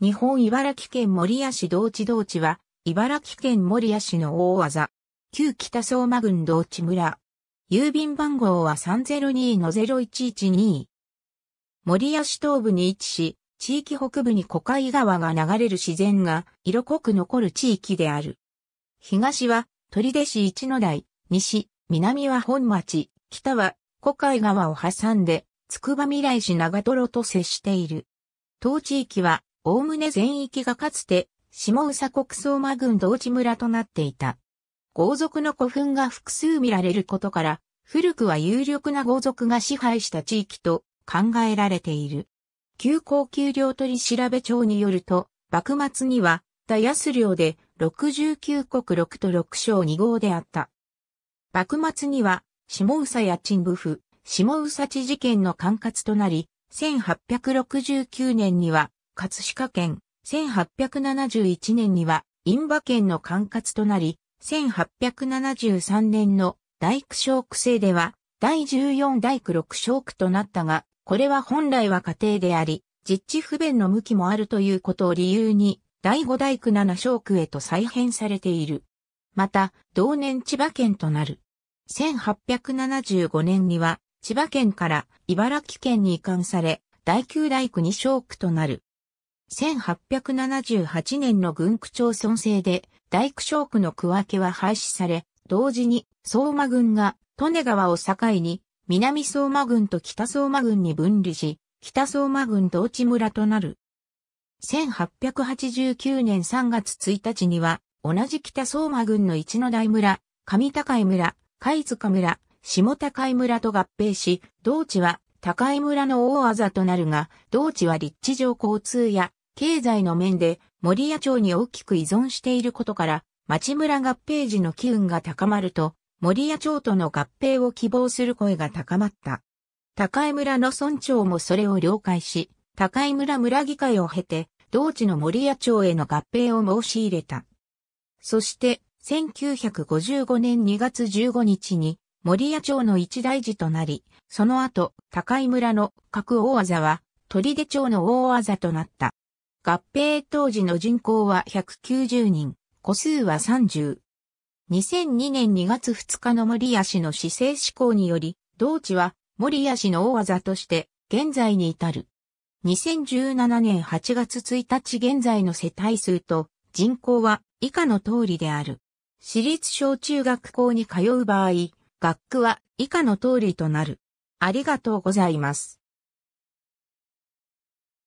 日本茨城県守谷市道地道地は、茨城県守谷市の大技。旧北相馬郡道地村。郵便番号は3 0 2 0 1 1 2守谷市東部に位置し、地域北部に小海川が流れる自然が色濃く残る地域である。東は鳥出市一の台、西、南は本町、北は小海川を挟んで、筑波未来市長泥と接している。当地域はおおむね全域がかつて、下宇佐国相馬郡道地村となっていた。豪族の古墳が複数見られることから、古くは有力な豪族が支配した地域と考えられている。旧高級領取調べ帳によると、幕末には、大安領で69国6と6省2号であった。幕末には、下佐や陳部府、下佐地事件の管轄となり、1869年には、葛飾県、1871年には、印馬県の管轄となり、1873年の大工小区制では、第14大工6小区となったが、これは本来は家庭であり、実地不便の向きもあるということを理由に、第5大工7小区へと再編されている。また、同年千葉県となる。1875年には、千葉県から茨城県に移管され、第9大工2小区となる。1878年の軍区町村制で、大区小区の区分けは廃止され、同時に相馬郡が利根川を境に、南相馬郡と北相馬郡に分離し、北相馬郡同地村となる。1889年3月1日には、同じ北相馬郡の一の大村、上高井村、貝塚村、下高井村と合併し、同地は高井村の大技となるが、同地は立地上交通や経済の面で森屋町に大きく依存していることから、町村合併時の機運が高まると、森屋町との合併を希望する声が高まった。高井村の村長もそれを了解し、高井村村議会を経て、同地の森屋町への合併を申し入れた。そして、1955年2月15日に、森屋町の一大事となり、その後、高井村の各大技は、鳥出町の大技となった。合併当時の人口は190人、個数は30。2002年2月2日の森谷氏の市政施行により、同地は森谷氏の大技として現在に至る。2017年8月1日現在の世帯数と人口は以下の通りである。私立小中学校に通う場合、学区は以下の通りとなる。ありがとうございます。